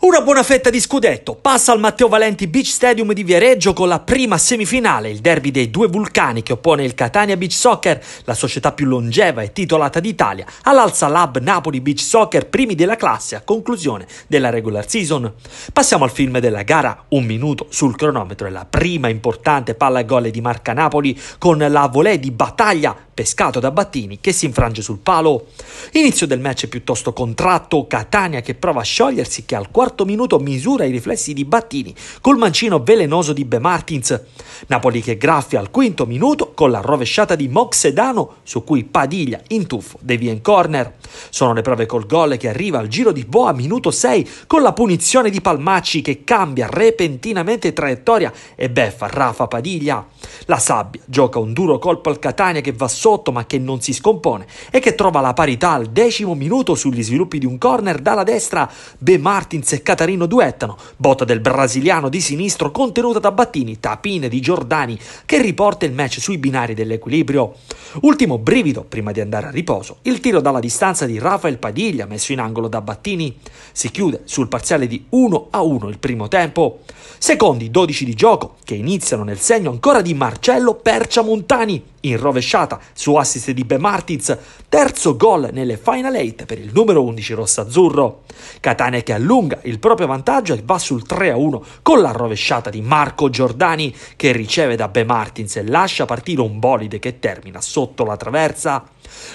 Una buona fetta di scudetto passa al Matteo Valenti Beach Stadium di Viareggio con la prima semifinale, il derby dei due vulcani che oppone il Catania Beach Soccer, la società più longeva e titolata d'Italia, all'Alza Lab Napoli Beach Soccer, primi della classe a conclusione della regular season. Passiamo al film della gara, un minuto sul cronometro e la prima importante palla a gol di Marca Napoli con la volée di battaglia pescato da Battini che si infrange sul palo. Inizio del match piuttosto contratto, Catania che prova a sciogliersi che al quarto quarto minuto misura i riflessi di Battini col mancino velenoso di Be Martins. Napoli che graffia al quinto minuto con la rovesciata di Moxedano su cui Padiglia in tuffo devia in corner. Sono le prove col gol che arriva al giro di Boa minuto 6 con la punizione di Palmacci che cambia repentinamente traiettoria e beffa Rafa Padiglia. La Sabbia gioca un duro colpo al Catania che va sotto ma che non si scompone e che trova la parità al decimo minuto sugli sviluppi di un corner dalla destra. Be Martins e Catarino duettano, botta del brasiliano di sinistro contenuta da Battini, tapine di Giordani che riporta il match sui binari dell'equilibrio. Ultimo brivido prima di andare a riposo, il tiro dalla distanza di Rafael Padiglia messo in angolo da Battini. Si chiude sul parziale di 1 a 1 il primo tempo. Secondi 12 di gioco che iniziano nel segno ancora di Marcello Perciamontani in rovesciata su assist di Be Martins, terzo gol nelle Final 8 per il numero 11 rossazzurro. Catania che allunga il proprio vantaggio e va sul 3-1 con la rovesciata di Marco Giordani che riceve da Be Martins e lascia partire un bolide che termina sotto la traversa.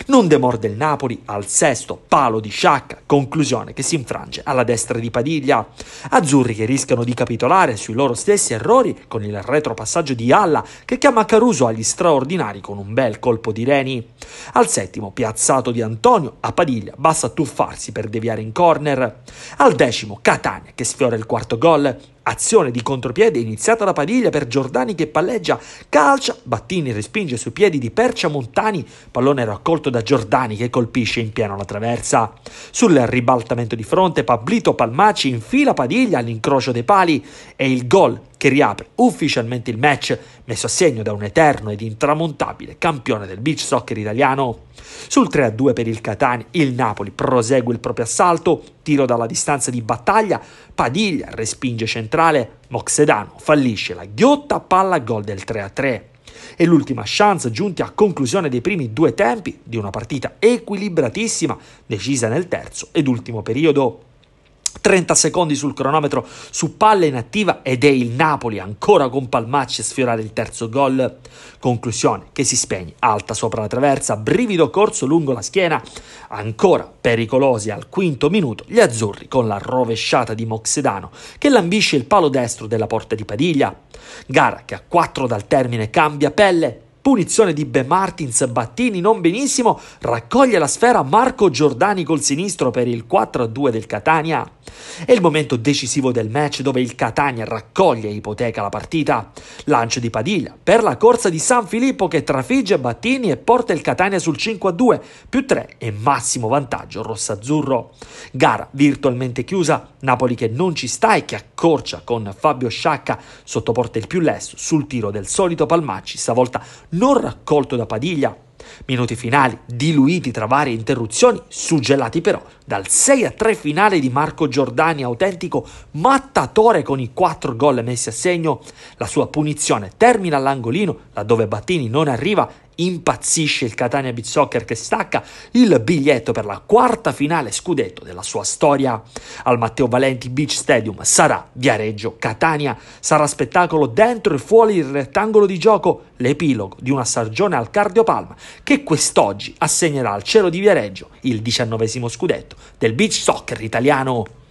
Non demorde il Napoli al sesto palo di sciacca, conclusione che si infrange alla destra di Padiglia. Azzurri che rischiano di capitolare sui loro stessi errori con il retropassaggio di Alla che chiama Caruso agli straordinari con un bel colpo di reni. Al settimo piazzato di Antonio a Padiglia basta tuffarsi per deviare in corner. Al decimo Catania che sfiora il quarto gol Azione di contropiede iniziata da Padiglia per Giordani che palleggia, calcia, Battini respinge sui piedi di Percia Montani, pallone raccolto da Giordani che colpisce in pieno la traversa. Sul ribaltamento di fronte Pablito Palmaci infila Padiglia all'incrocio dei pali e il gol che riapre ufficialmente il match messo a segno da un eterno ed intramontabile campione del beach soccer italiano. Sul 3-2 per il Catania, il Napoli prosegue il proprio assalto, tiro dalla distanza di battaglia, Padiglia respinge centrale, Moxedano fallisce la ghiotta, palla gol del 3-3 e l'ultima chance giunti a conclusione dei primi due tempi di una partita equilibratissima decisa nel terzo ed ultimo periodo. 30 secondi sul cronometro su palla inattiva ed è il Napoli ancora con Palmacci a sfiorare il terzo gol. Conclusione che si spegne, alta sopra la traversa, brivido corso lungo la schiena, ancora pericolosi al quinto minuto gli azzurri con la rovesciata di Moxedano che lambisce il palo destro della porta di Padiglia. Gara che a 4 dal termine cambia pelle, punizione di Be Martins, Battini non benissimo, raccoglie la sfera Marco Giordani col sinistro per il 4-2 del Catania. È il momento decisivo del match dove il Catania raccoglie e ipoteca la partita. Lancio di Padiglia per la corsa di San Filippo che trafigge Battini e porta il Catania sul 5-2 più 3 e massimo vantaggio rossazzurro. Gara virtualmente chiusa, Napoli che non ci sta e che accorcia con Fabio Sciacca sottoporta il più lesto sul tiro del solito Palmacci, stavolta non raccolto da Padiglia Minuti finali diluiti tra varie interruzioni, suggellati però dal 6 3 finale di Marco Giordani, autentico mattatore con i 4 gol messi a segno. La sua punizione termina all'angolino, laddove Battini non arriva impazzisce il Catania Beach Soccer che stacca il biglietto per la quarta finale scudetto della sua storia. Al Matteo Valenti Beach Stadium sarà Viareggio Catania, sarà spettacolo dentro e fuori il rettangolo di gioco, l'epilogo di una stagione al cardiopalma che quest'oggi assegnerà al cielo di Viareggio il diciannovesimo scudetto del beach soccer italiano.